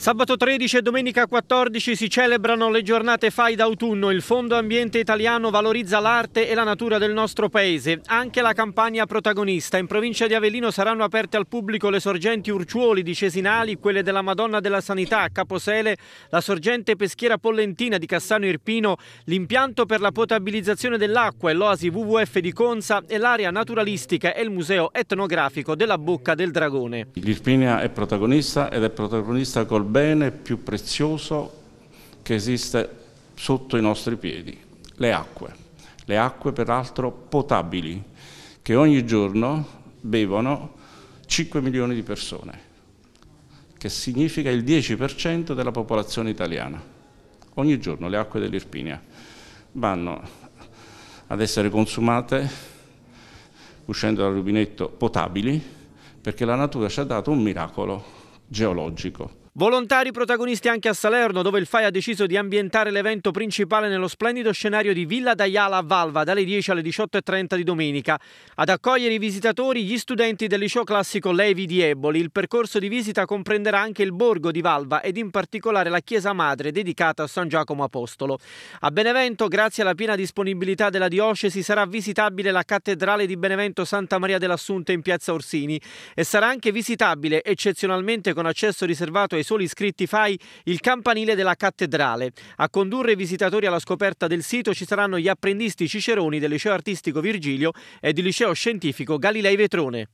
Sabato 13 e domenica 14 si celebrano le giornate FAI d'autunno. Il Fondo Ambiente Italiano valorizza l'arte e la natura del nostro paese. Anche la campagna protagonista. In provincia di Avellino saranno aperte al pubblico le sorgenti Urciuoli di Cesinali, quelle della Madonna della Sanità a Caposele, la sorgente peschiera Pollentina di Cassano Irpino, l'impianto per la potabilizzazione dell'acqua e l'oasi WWF di Conza e l'area naturalistica e il museo etnografico della Bocca del Dragone. L'Irpinia è protagonista ed è protagonista col bene più prezioso che esiste sotto i nostri piedi, le acque. Le acque peraltro potabili, che ogni giorno bevono 5 milioni di persone, che significa il 10% della popolazione italiana. Ogni giorno le acque dell'Irpinia vanno ad essere consumate uscendo dal rubinetto potabili perché la natura ci ha dato un miracolo geologico Volontari protagonisti anche a Salerno, dove il FAI ha deciso di ambientare l'evento principale nello splendido scenario di Villa D'Aiala a Valva dalle 10 alle 18.30 di domenica. Ad accogliere i visitatori gli studenti del liceo classico Levi di Eboli. Il percorso di visita comprenderà anche il borgo di Valva ed in particolare la chiesa madre dedicata a San Giacomo Apostolo. A Benevento, grazie alla piena disponibilità della diocesi, sarà visitabile la cattedrale di Benevento Santa Maria dell'Assunta in piazza Orsini e sarà anche visitabile, eccezionalmente con accesso riservato ai ai soli iscritti FAI il campanile della cattedrale. A condurre i visitatori alla scoperta del sito ci saranno gli apprendisti ciceroni del liceo artistico Virgilio e del liceo scientifico Galilei Vetrone.